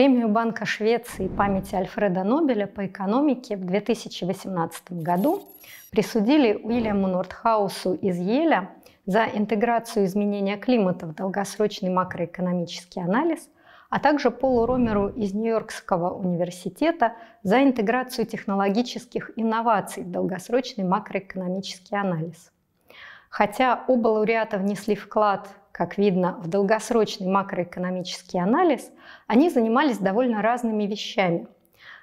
Премию Банка Швеции памяти Альфреда Нобеля по экономике в 2018 году присудили Уильяму Нортхаусу из Еля за интеграцию изменения климата в долгосрочный макроэкономический анализ, а также Полу Ромеру из Нью-Йоркского университета за интеграцию технологических инноваций в долгосрочный макроэкономический анализ. Хотя оба лауреата внесли вклад как видно, в долгосрочный макроэкономический анализ, они занимались довольно разными вещами.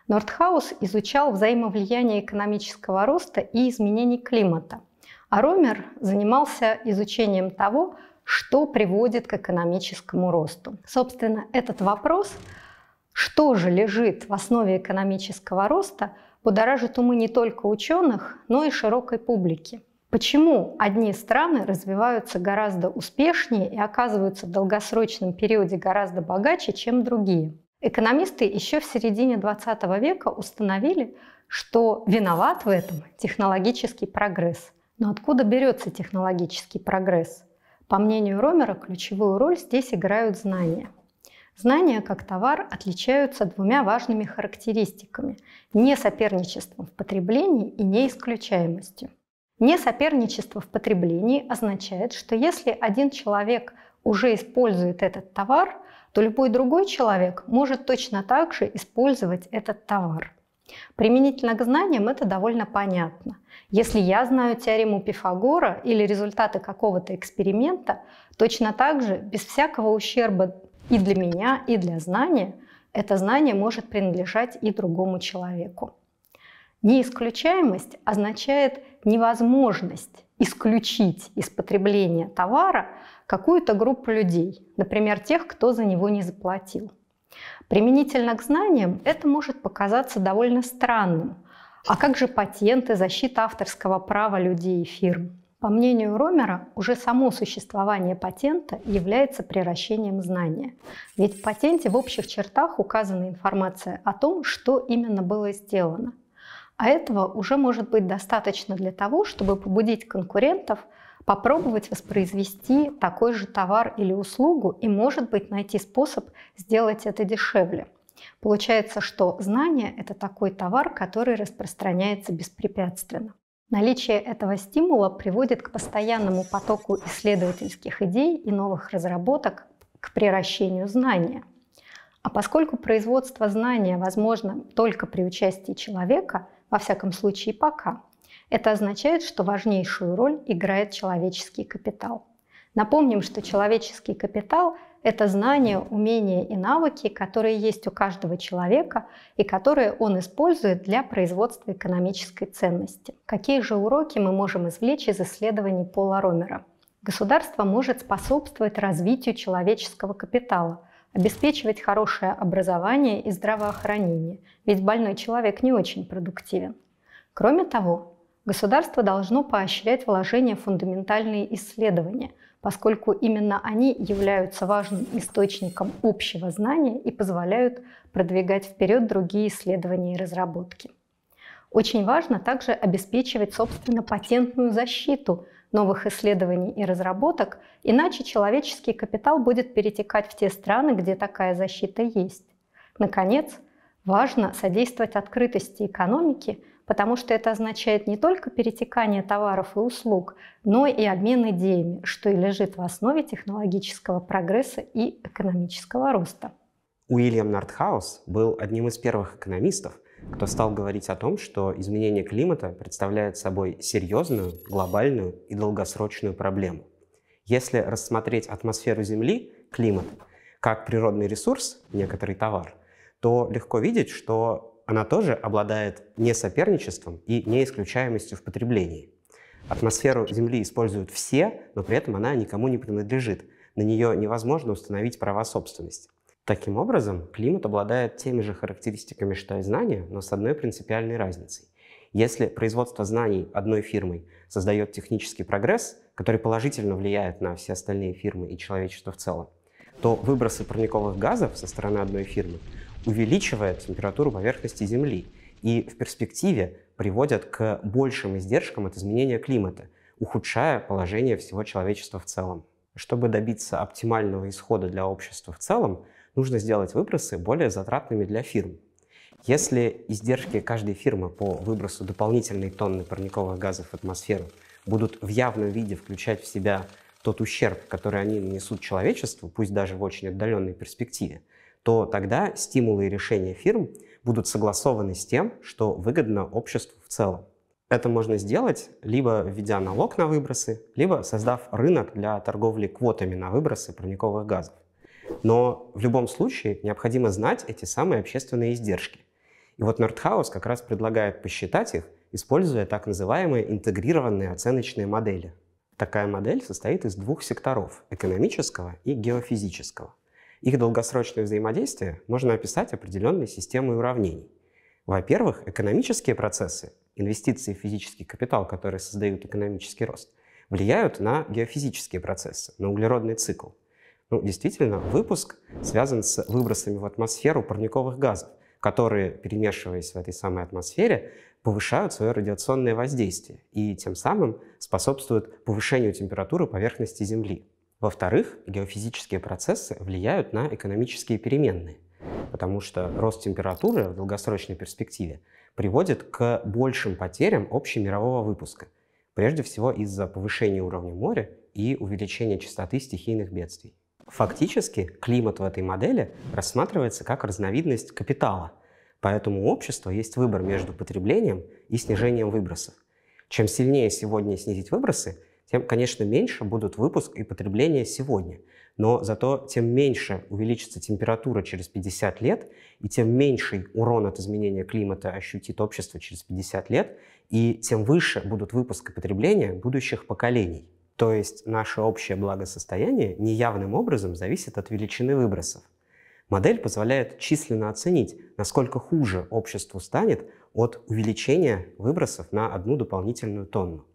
Нордхаус изучал взаимовлияние экономического роста и изменений климата, а Ромер занимался изучением того, что приводит к экономическому росту. Собственно, этот вопрос, что же лежит в основе экономического роста, будоражит умы не только ученых, но и широкой публики. Почему одни страны развиваются гораздо успешнее и оказываются в долгосрочном периоде гораздо богаче, чем другие? Экономисты еще в середине 20 века установили, что виноват в этом технологический прогресс. Но откуда берется технологический прогресс? По мнению Ромера, ключевую роль здесь играют знания. Знания как товар отличаются двумя важными характеристиками – не соперничеством в потреблении и неисключаемостью. Несоперничество в потреблении означает, что если один человек уже использует этот товар, то любой другой человек может точно так же использовать этот товар. Применительно к знаниям это довольно понятно. Если я знаю теорему Пифагора или результаты какого-то эксперимента, точно так же, без всякого ущерба и для меня, и для знания, это знание может принадлежать и другому человеку. Неисключаемость означает невозможность исключить из потребления товара какую-то группу людей, например, тех, кто за него не заплатил. Применительно к знаниям это может показаться довольно странным. А как же патенты, защита авторского права людей и фирм? По мнению Ромера, уже само существование патента является превращением знания. Ведь в патенте в общих чертах указана информация о том, что именно было сделано – а этого уже может быть достаточно для того, чтобы побудить конкурентов попробовать воспроизвести такой же товар или услугу и, может быть, найти способ сделать это дешевле. Получается, что знание – это такой товар, который распространяется беспрепятственно. Наличие этого стимула приводит к постоянному потоку исследовательских идей и новых разработок к приращению знания. А поскольку производство знания возможно только при участии человека, во всяком случае, пока. Это означает, что важнейшую роль играет человеческий капитал. Напомним, что человеческий капитал – это знания, умения и навыки, которые есть у каждого человека и которые он использует для производства экономической ценности. Какие же уроки мы можем извлечь из исследований Пола Ромера? Государство может способствовать развитию человеческого капитала, обеспечивать хорошее образование и здравоохранение, ведь больной человек не очень продуктивен. Кроме того, государство должно поощрять вложения в фундаментальные исследования, поскольку именно они являются важным источником общего знания и позволяют продвигать вперед другие исследования и разработки. Очень важно также обеспечивать, собственно, патентную защиту – новых исследований и разработок, иначе человеческий капитал будет перетекать в те страны, где такая защита есть. Наконец, важно содействовать открытости экономики, потому что это означает не только перетекание товаров и услуг, но и обмен идеями, что и лежит в основе технологического прогресса и экономического роста. Уильям Нортхаус был одним из первых экономистов, кто стал говорить о том, что изменение климата представляет собой серьезную, глобальную и долгосрочную проблему. Если рассмотреть атмосферу Земли, климат, как природный ресурс, некоторый товар, то легко видеть, что она тоже обладает не соперничеством и не исключаемостью в потреблении. Атмосферу Земли используют все, но при этом она никому не принадлежит. На нее невозможно установить права собственности. Таким образом, климат обладает теми же характеристиками, что и знания, но с одной принципиальной разницей. Если производство знаний одной фирмой создает технический прогресс, который положительно влияет на все остальные фирмы и человечество в целом, то выбросы парниковых газов со стороны одной фирмы увеличивают температуру поверхности Земли и в перспективе приводят к большим издержкам от изменения климата, ухудшая положение всего человечества в целом. Чтобы добиться оптимального исхода для общества в целом, нужно сделать выбросы более затратными для фирм. Если издержки каждой фирмы по выбросу дополнительной тонны парниковых газов в атмосферу будут в явном виде включать в себя тот ущерб, который они нанесут человечеству, пусть даже в очень отдаленной перспективе, то тогда стимулы и решения фирм будут согласованы с тем, что выгодно обществу в целом. Это можно сделать, либо введя налог на выбросы, либо создав рынок для торговли квотами на выбросы парниковых газов. Но в любом случае необходимо знать эти самые общественные издержки. И вот Нордхаус как раз предлагает посчитать их, используя так называемые интегрированные оценочные модели. Такая модель состоит из двух секторов – экономического и геофизического. Их долгосрочное взаимодействие можно описать определенной системой уравнений. Во-первых, экономические процессы, инвестиции в физический капитал, которые создают экономический рост, влияют на геофизические процессы, на углеродный цикл – ну, действительно, выпуск связан с выбросами в атмосферу парниковых газов, которые, перемешиваясь в этой самой атмосфере, повышают свое радиационное воздействие и тем самым способствуют повышению температуры поверхности Земли. Во-вторых, геофизические процессы влияют на экономические переменные, потому что рост температуры в долгосрочной перспективе приводит к большим потерям общемирового выпуска, прежде всего из-за повышения уровня моря и увеличения частоты стихийных бедствий. Фактически климат в этой модели рассматривается как разновидность капитала. Поэтому у общества есть выбор между потреблением и снижением выбросов. Чем сильнее сегодня снизить выбросы, тем, конечно, меньше будут выпуск и потребление сегодня. Но зато тем меньше увеличится температура через 50 лет, и тем меньший урон от изменения климата ощутит общество через 50 лет, и тем выше будут выпуск и потребление будущих поколений. То есть наше общее благосостояние неявным образом зависит от величины выбросов. Модель позволяет численно оценить, насколько хуже обществу станет от увеличения выбросов на одну дополнительную тонну.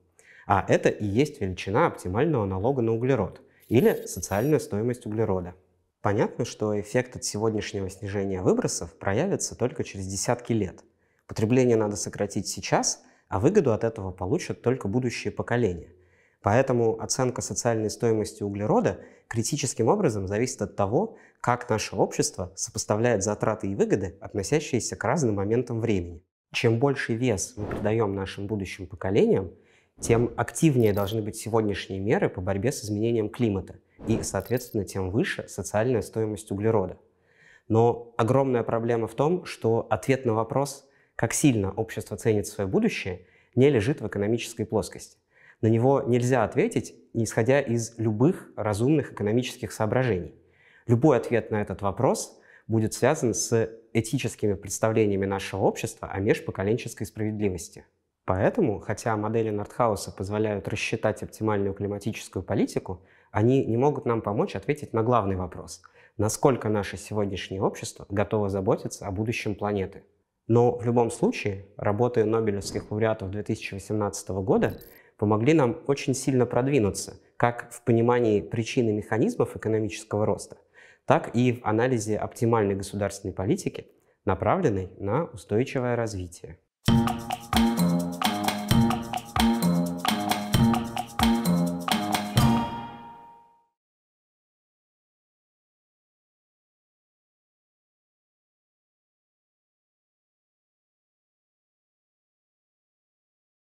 А это и есть величина оптимального налога на углерод или социальная стоимость углерода. Понятно, что эффект от сегодняшнего снижения выбросов проявится только через десятки лет. Потребление надо сократить сейчас, а выгоду от этого получат только будущие поколения – Поэтому оценка социальной стоимости углерода критическим образом зависит от того, как наше общество сопоставляет затраты и выгоды, относящиеся к разным моментам времени. Чем больше вес мы придаем нашим будущим поколениям, тем активнее должны быть сегодняшние меры по борьбе с изменением климата и, соответственно, тем выше социальная стоимость углерода. Но огромная проблема в том, что ответ на вопрос, как сильно общество ценит свое будущее, не лежит в экономической плоскости на него нельзя ответить, исходя из любых разумных экономических соображений. Любой ответ на этот вопрос будет связан с этическими представлениями нашего общества о межпоколенческой справедливости. Поэтому, хотя модели Нордхауса позволяют рассчитать оптимальную климатическую политику, они не могут нам помочь ответить на главный вопрос – насколько наше сегодняшнее общество готово заботиться о будущем планеты. Но в любом случае, работы нобелевских лауреатов 2018 года помогли нам очень сильно продвинуться как в понимании причин и механизмов экономического роста, так и в анализе оптимальной государственной политики, направленной на устойчивое развитие.